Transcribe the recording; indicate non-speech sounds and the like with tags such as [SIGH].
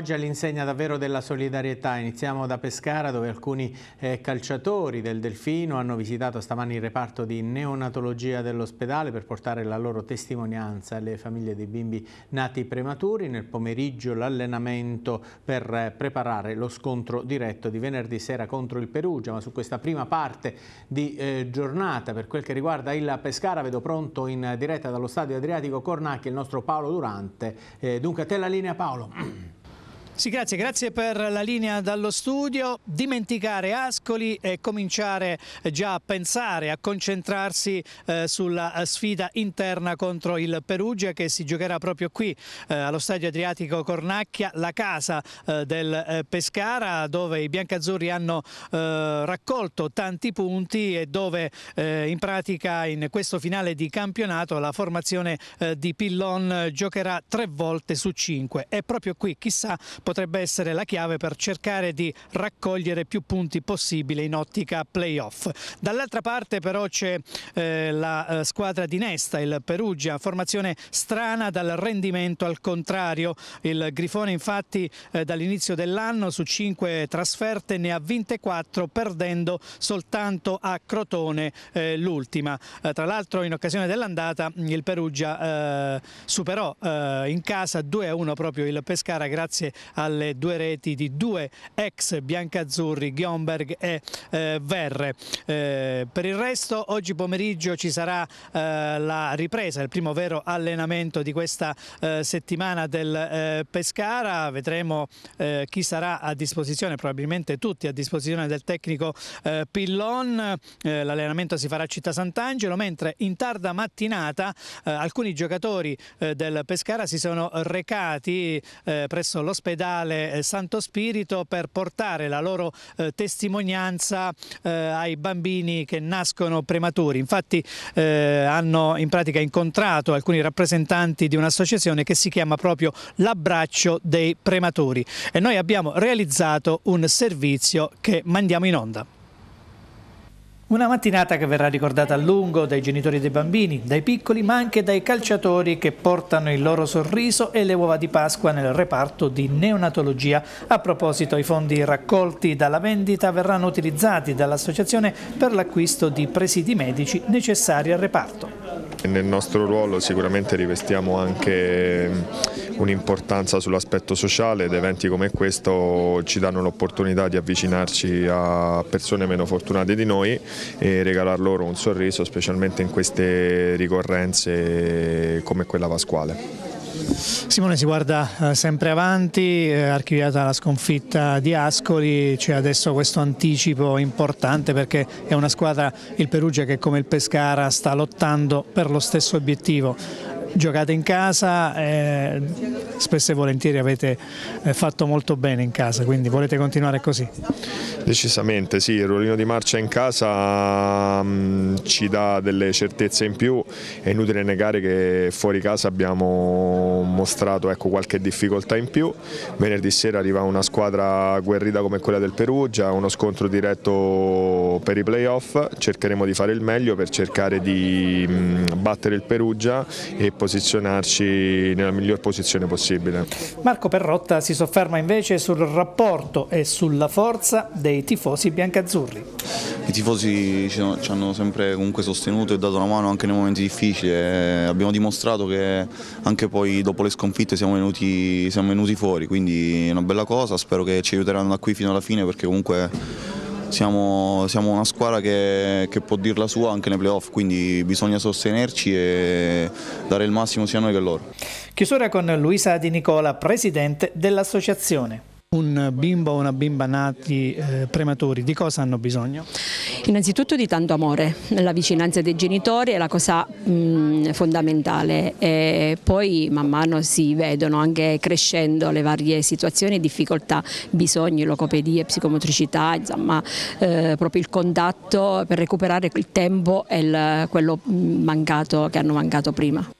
oggi all'insegna davvero della solidarietà. Iniziamo da Pescara dove alcuni eh, calciatori del Delfino hanno visitato stamani il reparto di neonatologia dell'ospedale per portare la loro testimonianza alle famiglie dei bimbi nati prematuri. Nel pomeriggio l'allenamento per eh, preparare lo scontro diretto di venerdì sera contro il Perugia. Ma su questa prima parte di eh, giornata per quel che riguarda il Pescara vedo pronto in diretta dallo stadio Adriatico Cornacchi il nostro Paolo Durante. Eh, dunque a te la linea Paolo. [CLEARS THROAT] Sì, grazie, grazie per la linea dallo studio. Dimenticare Ascoli e cominciare eh, già a pensare, a concentrarsi eh, sulla eh, sfida interna contro il Perugia che si giocherà proprio qui eh, allo stadio Adriatico Cornacchia, la casa eh, del eh, Pescara dove i biancazzurri hanno raccolto tanti punti e dove in pratica in questo finale di campionato la formazione di Pillon giocherà tre volte su cinque È proprio qui chissà potrebbe essere la chiave per cercare di raccogliere più punti possibile in ottica playoff. Dall'altra parte però c'è eh, la eh, squadra di Nesta, il Perugia, formazione strana dal rendimento al contrario. Il Grifone infatti eh, dall'inizio dell'anno su 5 trasferte ne ha vinte 4 perdendo soltanto a Crotone eh, l'ultima. Eh, tra l'altro in occasione dell'andata il Perugia eh, superò in casa 2-1 proprio il Pescara grazie a alle due reti di due ex biancazzurri Gionberg e eh, Verre. Eh, per il resto oggi pomeriggio ci sarà eh, la ripresa, il primo vero allenamento di questa eh, settimana del eh, Pescara, vedremo eh, chi sarà a disposizione, probabilmente tutti a disposizione del tecnico Pillon, l'allenamento si farà a Città Sant'Angelo, mentre in tarda mattinata alcuni giocatori del Pescara si sono recati presso l'ospedale dell'ospedale eh, Santo Spirito per portare la loro eh, testimonianza eh, ai bambini che nascono prematuri. Infatti eh, hanno in pratica incontrato alcuni rappresentanti di un'associazione che si chiama proprio l'abbraccio dei prematuri e noi abbiamo realizzato un servizio che mandiamo in onda. Una mattinata che verrà ricordata a lungo dai genitori dei bambini, dai piccoli, ma anche dai calciatori che portano il loro sorriso e le uova di Pasqua nel reparto di neonatologia. A proposito, i fondi raccolti dalla vendita verranno utilizzati dall'associazione per l'acquisto di presidi medici necessari al reparto. Nel nostro ruolo sicuramente rivestiamo anche un'importanza sull'aspetto sociale ed eventi come questo ci danno l'opportunità di avvicinarci a persone meno fortunate di noi e regalar loro un sorriso specialmente in queste ricorrenze come quella pasquale. Simone si guarda eh, sempre avanti, eh, archiviata la sconfitta di Ascoli, c'è adesso questo anticipo importante perché è una squadra, il Perugia, che come il Pescara sta lottando per lo stesso obiettivo, giocate in casa, eh, spesso e volentieri avete eh, fatto molto bene in casa, quindi volete continuare così? Decisamente sì, il ruolino di marcia in casa... Mh, mm, ci dà delle certezze in più, è inutile negare che fuori casa abbiamo mostrato ecco, qualche difficoltà in più, venerdì sera arriva una squadra guerrita come quella del Perugia, uno scontro diretto per i playoff, cercheremo di fare il meglio per cercare di battere il Perugia e posizionarci nella miglior posizione possibile. Marco Perrotta si sofferma invece sul rapporto e sulla forza dei tifosi biancazzurri i tifosi ci, ci hanno sempre comunque sostenuto e dato una mano anche nei momenti difficili. abbiamo dimostrato che anche poi dopo le sconfitte siamo venuti, siamo venuti fuori, quindi è una bella cosa, spero che ci aiuteranno da qui fino alla fine perché comunque... Siamo, siamo, una squadra che, che, può dir la sua anche nei playoff, quindi bisogna sostenerci e dare il massimo sia noi che loro. Chiusura con Luisa Di Nicola, presidente dell'associazione un bimbo o una bimba nati eh, prematuri, di cosa hanno bisogno? Innanzitutto di tanto amore, la vicinanza dei genitori è la cosa mh, mm, fondamentale e poi man mano si vedono anche crescendo le varie situazioni, difficoltà, bisogni, locopedie, psicomotricità, insomma eh, proprio il contatto per recuperare il tempo e il, quello mm, mancato che hanno mancato prima.